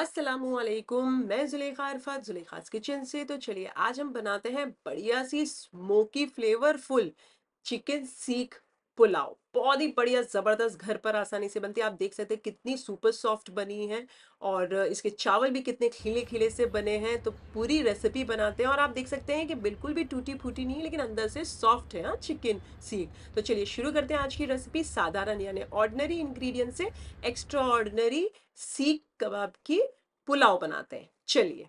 असलकुम मैं जुलेखा अरफात जुलेखास किचन से तो चलिए आज हम बनाते हैं बढ़िया सी स्मोकी फ्लेवरफुल चिकन सीख पुलाव बहुत ही बढ़िया ज़बरदस्त घर पर आसानी से बनती है आप देख सकते हैं कितनी सुपर सॉफ्ट बनी है और इसके चावल भी कितने खिले खिले से बने हैं तो पूरी रेसिपी बनाते हैं और आप देख सकते हैं कि बिल्कुल भी टूटी फूटी नहीं है लेकिन अंदर से सॉफ्ट है हाँ चिकन सीख तो चलिए शुरू करते हैं आज की रेसिपी साधारण यानी ऑर्डनरी इन्ग्रीडियंट से एक्स्ट्रा ऑर्डनरी सीख कबाब की पुलाव बनाते हैं चलिए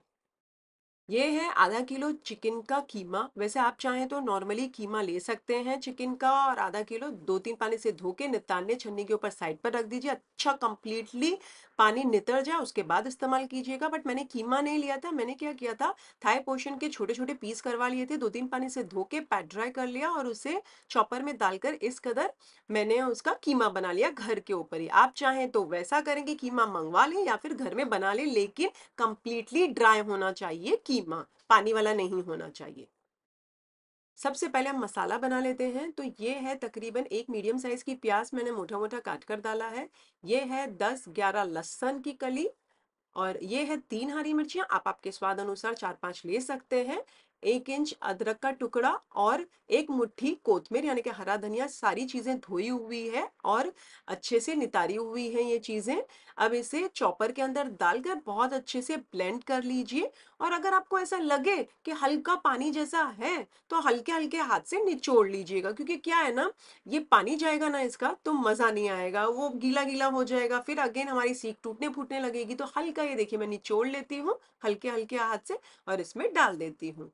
ये है आधा किलो चिकन का कीमा वैसे आप चाहें तो नॉर्मली कीमा ले सकते हैं चिकन का और आधा किलो दो तीन पानी से धो के नितान्य छन्नी के ऊपर साइड पर रख दीजिए अच्छा कंप्लीटली पानी नितर जाए उसके बाद इस्तेमाल कीजिएगा बट मैंने कीमा नहीं लिया था मैंने क्या किया था थाई पोर्शन के छोटे छोटे पीस करवा लिए थे दो तीन पानी से धो के पैट ड्राई कर लिया और उसे चॉपर में डालकर इस कदर मैंने उसका कीमा बना लिया घर के ऊपर ही आप चाहें तो वैसा करेंगे कीमा मंगवा लें या फिर घर में बना लें लेकिन कंप्लीटली ड्राई होना चाहिए की पानी वाला नहीं होना चाहिए सबसे पहले हम मसाला बना लेते हैं तो ये है तकरीबन एक मीडियम साइज़ की प्याज मैंने मोटा मोटा काट कर डाला है ये है दस ग्यारह लहसन की कली और ये है तीन हरी मिर्चियाँ आप आपके स्वाद अनुसार चार पांच ले सकते हैं एक इंच अदरक का टुकड़ा और एक मुट्ठी कोथमीर यानी कि हरा धनिया सारी चीज़ें धोई हुई है और अच्छे से नितारी हुई हैं ये चीज़ें अब इसे चॉपर के अंदर डालकर बहुत अच्छे से ब्लेंड कर लीजिए और अगर आपको ऐसा लगे कि हल्का पानी जैसा है तो हल्के हल्के हाथ से निचोड़ लीजिएगा क्योंकि क्या है ना ये पानी जाएगा ना इसका तो मजा नहीं आएगा वो गीला गीला हो जाएगा फिर अगेन हमारी सीख टूटने फूटने लगेगी तो हल्का ये देखिए मैं निचोड़ लेती हूँ हल्के हल्के हाथ से और इसमें डाल देती हूँ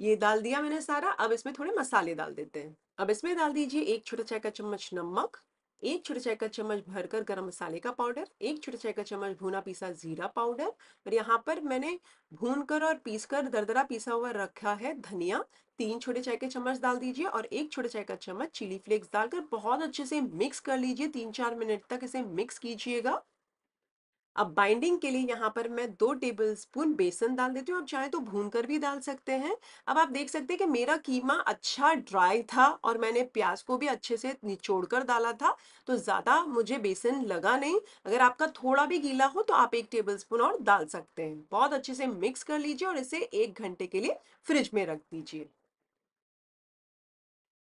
ये डाल दिया मैंने सारा अब इसमें थोड़े मसाले डाल देते हैं अब इसमें डाल दीजिए एक छोटा चाय का चम्मच नमक एक छोटे चाय का चम्मच भरकर गरम मसाले का पाउडर एक छोटे चाय का चम्मच भुना पीसा जीरा पाउडर और यहाँ पर मैंने भून कर और पीस कर दरदरा पीसा हुआ रखा है धनिया तीन छोटे चाय के चम्मच डाल दीजिए और एक छोटे चाय का चम्मच चिली फ्लेक्स डालकर बहुत अच्छे से मिक्स कर लीजिए तीन चार मिनट तक इसे मिक्स कीजिएगा अब बाइंडिंग के लिए यहाँ पर मैं दो टेबल स्पून बेसन डाल देती हूँ आप चाहे तो भून कर भी डाल सकते हैं अब आप देख सकते हैं कि मेरा कीमा अच्छा ड्राई था और मैंने प्याज को भी अच्छे से निचोड़ कर डाला था तो ज़्यादा मुझे बेसन लगा नहीं अगर आपका थोड़ा भी गीला हो तो आप एक टेबल स्पून और डाल सकते हैं बहुत अच्छे से मिक्स कर लीजिए और इसे एक घंटे के लिए फ्रिज में रख दीजिए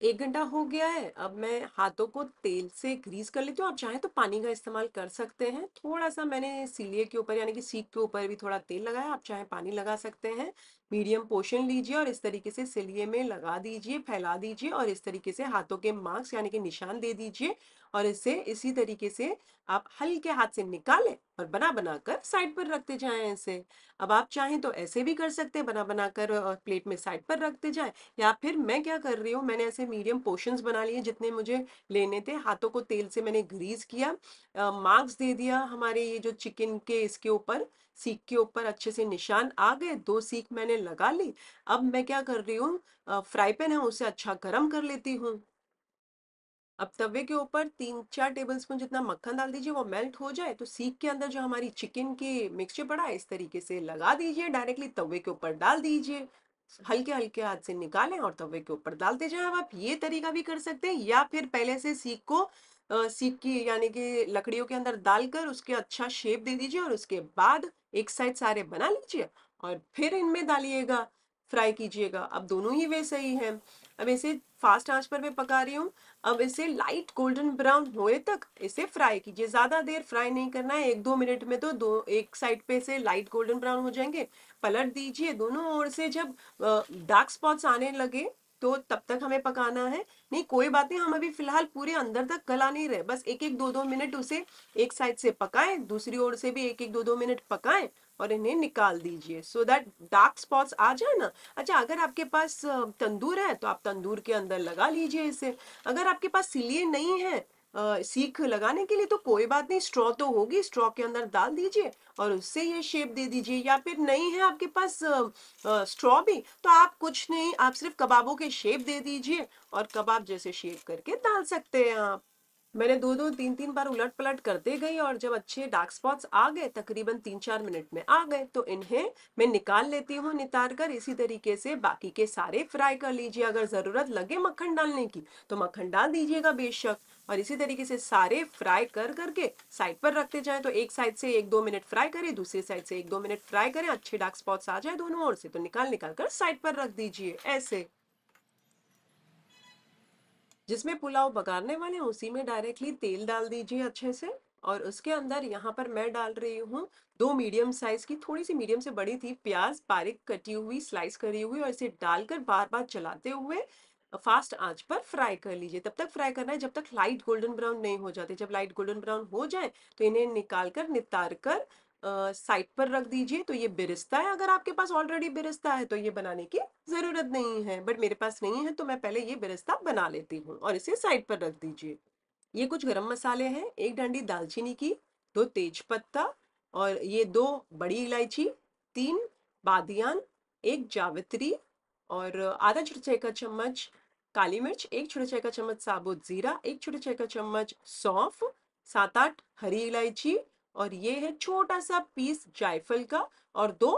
एक घंटा हो गया है अब मैं हाथों को तेल से ग्रीस कर लेती हूँ आप चाहें तो पानी का इस्तेमाल कर सकते हैं थोड़ा सा मैंने सीलिए के ऊपर यानी कि सीख के ऊपर भी थोड़ा तेल लगाया आप चाहें पानी लगा सकते हैं मीडियम पोर्शन लीजिए और इस तरीके से सिलिए में लगा दीजिए फैला दीजिए और इस तरीके से हाथों के मार्क्स यानी कि निशान दे दीजिए और इसे इसी तरीके से आप हल्के हाथ से निकालें और बना बना कर साइड पर रखते जाएं इसे अब आप चाहें तो ऐसे भी कर सकते हैं बना बना कर और प्लेट में साइड पर रखते जाएं या फिर मैं क्या कर रही हूँ मैंने ऐसे मीडियम पोर्शंस बना लिए जितने मुझे लेने थे हाथों को तेल से मैंने ग्रीस किया मार्क्स दे दिया हमारे ये जो चिकन के इसके ऊपर सीख के ऊपर अच्छे से निशान आ गए दो सीख मैंने लगा ली अब मैं क्या कर रही हूँ फ्राई पैन है उसे अच्छा गर्म कर लेती हूँ अब तवे के ऊपर तीन चार टेबल स्पून जितना मक्खन डाल दीजिए वो मेल्ट हो जाए तो सीख के अंदर जो हमारी चिकन की मिक्सचर पड़ा है इस तरीके से लगा दीजिए डायरेक्टली तवे के ऊपर डाल दीजिए हल्के हल्के हाथ से निकालें और तवे के ऊपर डालते जाए अब आप ये तरीका भी कर सकते हैं या फिर पहले से सीख को सीख की यानी कि लकड़ियों के अंदर डालकर उसके अच्छा शेप दे दीजिए और उसके बाद एक साइड सारे बना लीजिए और फिर इनमें डालिएगा फ्राई कीजिएगा अब दोनों ही वे सही हैं अब इसे फास्ट आंच पर मैं पका रही हूँ अब इसे लाइट गोल्डन ब्राउन होए तक इसे फ्राई कीजिए ज़्यादा देर फ्राई नहीं करना है एक दो मिनट में तो दो एक साइड पे से लाइट गोल्डन ब्राउन हो जाएंगे पलट दीजिए दोनों ओर से जब डार्क स्पॉट्स आने लगे तो तब तक हमें पकाना है नहीं कोई बात नहीं हम अभी फिलहाल पूरे अंदर तक गला नहीं रहे बस एक एक दो दो मिनट उसे एक साइड से पकाएं दूसरी ओर से भी एक एक दो दो मिनट पकाएं और इन्हें निकाल दीजिए सो दैट डार्क स्पॉट्स आ जाए ना अच्छा अगर आपके पास तंदूर है तो आप तंदूर के अंदर लगा लीजिए इसे अगर आपके पास सिलिए नहीं है सीख लगाने के लिए तो कोई बात नहीं स्ट्रॉ तो होगी स्ट्रॉ के अंदर डाल दीजिए और उससे ये शेप दे दीजिए या फिर नहीं है आपके पास स्ट्रॉ भी तो आप कुछ नहीं आप सिर्फ कबाबों के शेप दे दीजिए और कबाब जैसे शेप करके डाल सकते हैं आप मैंने दो दो तीन तीन बार उलट पलट करते गई और जब अच्छे डार्क स्पॉट्स आ गए तकरीबन तीन चार मिनट में आ गए तो इन्हें मैं निकाल लेती हूँ नितार कर इसी तरीके से बाकी के सारे फ्राई कर लीजिए अगर ज़रूरत लगे मक्खन डालने की तो मक्खन डाल दीजिएगा बेशक और इसी तरीके से सारे फ्राई कर करके साइड पर रखते जाए तो एक साइड से एक दो मिनट फ्राई करें दूसरी साइड से एक दो मिनट फ्राई करें अच्छे डार्क स्पॉट्स आ जाए दोनों ओर से तो निकाल निकाल कर साइड पर रख दीजिए ऐसे जिसमें पुलाव बगारने वाले उसी में डायरेक्टली तेल डाल दीजिए अच्छे से और उसके अंदर यहाँ पर मैं डाल रही हूँ दो मीडियम साइज की थोड़ी सी मीडियम से बड़ी थी प्याज बारीक कटी हुई स्लाइस करी हुई और इसे डालकर बार बार चलाते हुए फास्ट आंच पर फ्राई कर लीजिए तब तक फ्राई करना है जब तक लाइट गोल्डन ब्राउन नहीं हो जाते जब लाइट गोल्डन ब्राउन हो जाए तो इन्हें निकाल कर नितार कर साइड पर रख दीजिए तो ये बिरिस्ता है अगर आपके पास ऑलरेडी बिरिस्ता है तो ये बनाने की ज़रूरत नहीं है बट मेरे पास नहीं है तो मैं पहले ये बिरिस्ता बना लेती हूँ और इसे साइड पर रख दीजिए ये कुछ गरम मसाले हैं एक डंडी दालचीनी की दो तेज पत्ता और ये दो बड़ी इलायची तीन बादियान एक जावित्री और आधा छोटे चाय का चम्मच काली मिर्च एक छोटे चाय का चम्मच साबुत जीरा एक छोटे चाय का चम्मच सौंफ सात आठ हरी इलायची और ये है छोटा सा पीस जायफल का और दो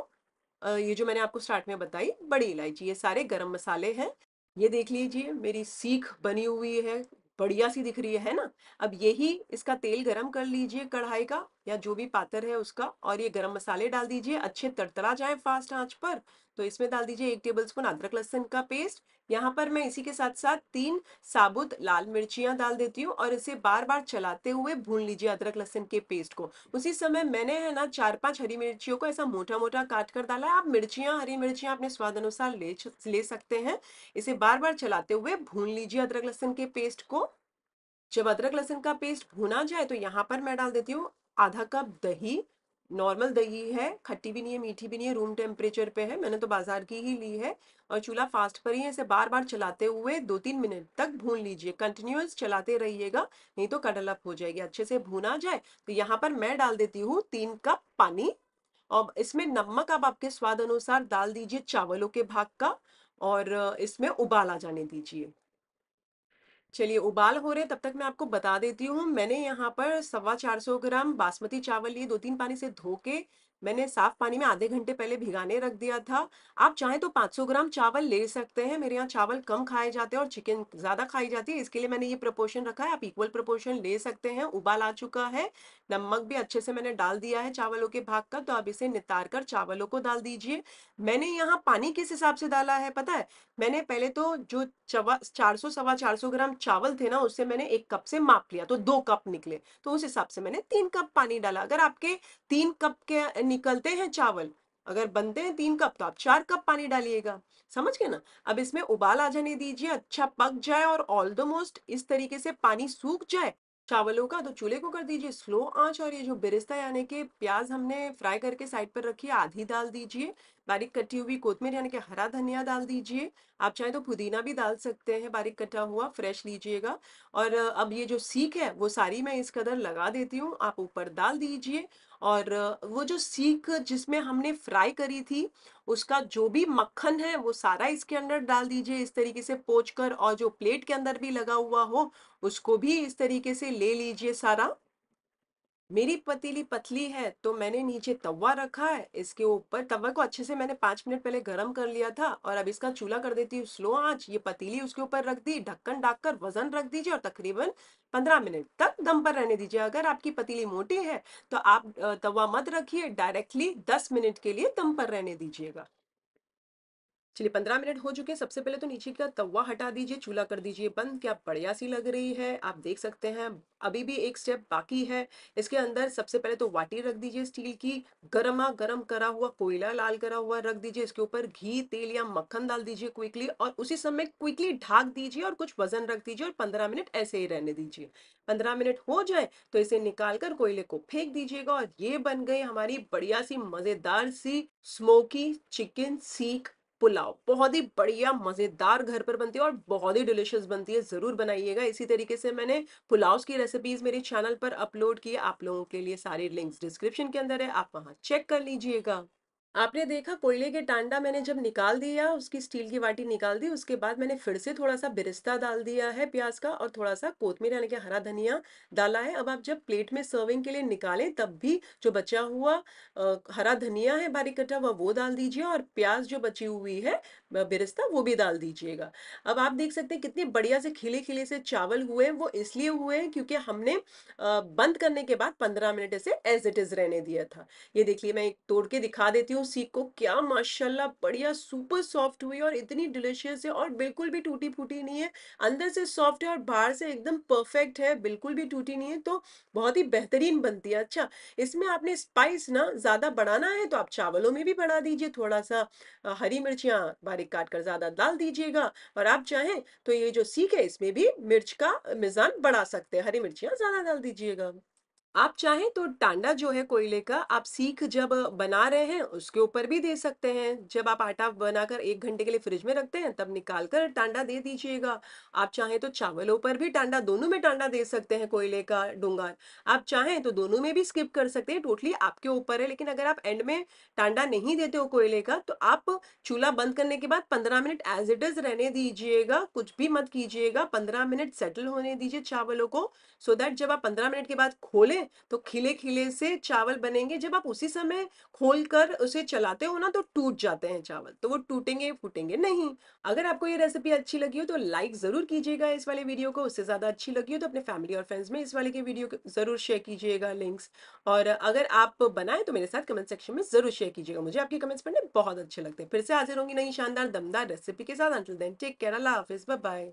ये जो मैंने आपको स्टार्ट में बताई बड़ी इलायची ये सारे गरम मसाले हैं ये देख लीजिए मेरी सीख बनी हुई है बढ़िया सी दिख रही है ना अब यही इसका तेल गरम कर लीजिए कढ़ाई का या जो भी पात्र है उसका और ये गरम मसाले डाल दीजिए अच्छे तड़तड़ा जाए फास्ट आंच पर तो इसमें डाल दीजिए एक टेबल स्पून अदरक लहसन का पेस्ट यहाँ पर मैं इसी के साथ साथ तीन साबुत लाल मिर्चियाँ डाल देती हूँ और इसे बार बार चलाते हुए भून लीजिए अदरक लहसन के पेस्ट को उसी समय मैंने है ना चार पांच हरी मिर्चियों को ऐसा मोटा मोटा काट कर डाला है आप मिर्चियाँ हरी मिर्चियाँ अपने स्वाद अनुसार ले ले सकते हैं इसे बार बार चलाते हुए भून लीजिए अदरक लहसन के पेस्ट को जब अदरक लहसन का पेस्ट भुना जाए तो यहाँ पर मैं डाल देती हूँ आधा कप दही नॉर्मल दही है खट्टी भी नहीं है मीठी भी नहीं है रूम टेम्परेचर पे है मैंने तो बाजार की ही ली है और चूल्हा फास्ट पर ही है इसे बार बार चलाते हुए दो तीन मिनट तक भून लीजिए कंटिन्यूस चलाते रहिएगा नहीं तो कडल अप हो जाएगी अच्छे से भूना जाए तो यहाँ पर मैं डाल देती हूँ तीन कप पानी और इसमें नमक आप आपके स्वाद अनुसार डाल दीजिए चावलों के भाग का और इसमें उबाल आ जाने दीजिए चलिए उबाल हो रहे तब तक मैं आपको बता देती हूँ मैंने यहाँ पर सवा चार सौ ग्राम बासमती चावल लिए दो तीन पानी से धो के मैंने साफ पानी में आधे घंटे पहले भिगाने रख दिया था आप चाहें तो 500 ग्राम चावल ले सकते हैं मेरे यहाँ चावल कम खाए जाते हैं और चिकन ज़्यादा खाई जाती है इसके लिए मैंने ये प्रपोर्शन रखा है आप इक्वल प्रपोर्शन ले सकते हैं उबाल आ चुका है नमक भी अच्छे से मैंने डाल दिया है चावलों के भाग का तो आप इसे नितार कर चावलों को डाल दीजिए मैंने यहाँ पानी किस हिसाब से डाला है पता है मैंने पहले तो जो चवा चार सौ सवा चार सौ ग्राम चावल थे ना उससे मैंने एक कप से माप लिया तो दो कप निकले तो उस हिसाब से मैंने तीन कप पानी डाला अगर आपके तीन कप के निकलते हैं चावल अगर बनते हैं तीन कप तो आप चार कप पानी डालिएगा समझ गए ना अब इसमें उबाल आ जाने दीजिए अच्छा पक जाए और ऑल द मोस्ट इस तरीके से पानी सूख जाए चावलों का तो चूल्हे को कर दीजिए स्लो आंच और ये जो बिरिस्ता यानी कि प्याज हमने फ्राई करके साइड पर रखी आधी डाल दीजिए बारीक कटी हुई कोथमीर यानी कि हरा धनिया डाल दीजिए आप चाहे तो पुदीना भी डाल सकते हैं बारीक कटा हुआ फ्रेश लीजिएगा और अब ये जो सीख है वो सारी मैं इस कदर लगा देती हूँ आप ऊपर डाल दीजिए और वो जो सीख जिसमें हमने फ्राई करी थी उसका जो भी मक्खन है वो सारा इसके अंदर डाल दीजिए इस तरीके से पोच कर और जो प्लेट के अंदर भी लगा हुआ हो उसको भी इस तरीके से ले लीजिए सारा मेरी पतीली पतली है तो मैंने नीचे तवा रखा है इसके ऊपर तवा को अच्छे से मैंने पांच मिनट पहले गर्म कर लिया था और अब इसका चूल्हा कर देती हूँ स्लो आंच ये पतीली उसके ऊपर रख दी ढक्कन ढाक कर वजन रख दीजिए और तकरीबन पंद्रह मिनट तक दम पर रहने दीजिए अगर आपकी पतीली मोटी है तो आप तवा मत रखिए डायरेक्टली दस मिनट के लिए दम पर रहने दीजिएगा चलिए पंद्रह मिनट हो चुके हैं सबसे पहले तो नीचे का तवा हटा दीजिए चूल्हा कर दीजिए बंद क्या बढ़िया सी लग रही है आप देख सकते हैं अभी भी एक स्टेप बाकी है इसके अंदर सबसे पहले तो वाटी रख दीजिए स्टील की गर्मा गर्म करा हुआ कोयला लाल करा हुआ रख दीजिए इसके ऊपर घी तेल या मक्खन डाल दीजिए क्विकली और उसी समय क्विकली ढाक दीजिए और कुछ वजन रख दीजिए और पंद्रह मिनट ऐसे ही रहने दीजिए पंद्रह मिनट हो जाए तो इसे निकाल कर कोयले को फेंक दीजिएगा और ये बन गई हमारी बढ़िया सी मजेदार सी स्मोकी चिकन सीख पुलाव बहुत ही बढ़िया मज़ेदार घर पर बनती है और बहुत ही डिलिशियस बनती है ज़रूर बनाइएगा इसी तरीके से मैंने पुलाव की रेसिपीज़ मेरे चैनल पर अपलोड की आप लोगों के लिए सारे लिंक्स डिस्क्रिप्शन के अंदर है आप वहाँ चेक कर लीजिएगा आपने देखा कोयले के टांडा मैंने जब निकाल दिया उसकी स्टील की वाटी निकाल दी उसके बाद मैंने फिर से थोड़ा सा बिरिस्ता डाल दिया है प्याज का और थोड़ा सा कोतमीर यानी कि हरा धनिया डाला है अब आप जब प्लेट में सर्विंग के लिए निकालें तब भी जो बचा हुआ आ, हरा धनिया है बारीक कटा हुआ वो डाल दीजिए और प्याज जो बची हुई है बिरिस्ता वो भी डाल दीजिएगा अब आप देख सकते हैं कितने बढ़िया से खिले खिले से चावल हुए वो इसलिए हुए क्योंकि हमने बंद करने के बाद पंद्रह मिनट से एज इट इज रहने दिया था ये देखिए मैं एक तोड़ के दिखा देती हूँ सी को क्या माशाल्लाह बढ़िया सुपर सॉफ्ट हुई और इतनी डिलीशियस है और बिल्कुल भी टूटी फूटी नहीं है अंदर से सॉफ्ट है और बाहर से एकदम परफेक्ट है बिल्कुल भी टूटी नहीं है तो बहुत ही बेहतरीन बनती है अच्छा इसमें आपने स्पाइस ना ज़्यादा बढ़ाना है तो आप चावलों में भी बढ़ा दीजिए थोड़ा सा हरी मिर्चियाँ बारीक काट कर ज़्यादा डाल दीजिएगा और आप चाहें तो ये जो सीख है इसमें भी मिर्च का मिज़ान बढ़ा सकते हैं हरी मिर्चियाँ ज़्यादा डाल दीजिएगा आप चाहें तो टांडा जो है कोयले का आप सीख जब बना रहे हैं उसके ऊपर भी दे सकते हैं जब आप आटा बनाकर एक घंटे के लिए फ्रिज में रखते हैं तब निकाल कर टांडा दे दीजिएगा आप चाहें तो चावलों पर भी टांडा दोनों में टांडा दे सकते हैं कोयले का डोंगार आप चाहें तो दोनों में भी स्किप कर सकते हैं टोटली आपके ऊपर है लेकिन अगर आप एंड में टांडा नहीं देते हो कोयले का तो आप चूल्हा बंद करने के बाद पंद्रह मिनट एज इट इज रहने दीजिएगा कुछ भी मत कीजिएगा पंद्रह मिनट सेटल होने दीजिए चावलों को सो दैट जब आप पंद्रह मिनट के बाद खोलें तो खिले खिले से चावल बनेंगे जब आप उसी समय खोल कर उसे चलाते हो ना तो टूट जाते हैं चावल तो वो टूटेंगे फूटेंगे नहीं अगर आपको ये रेसिपी अच्छी लगी हो तो लाइक ज़रूर कीजिएगा इस वाले वीडियो को उससे ज़्यादा अच्छी लगी हो तो अपने फैमिली और फ्रेंड्स में इस वाले के वीडियो ज़रूर शेयर कीजिएगा लिंक्स और अगर आप बनाए तो मेरे साथ कमेंट सेक्शन में ज़रूर शेयर कीजिएगा मुझे आपके कमेंट्स पढ़ने बहुत अच्छे लगते हैं फिर से हाजिर होंगी नई शानदार दमदार रेसिपी के साथ अंटिल देन टेक हाफिज़ बाय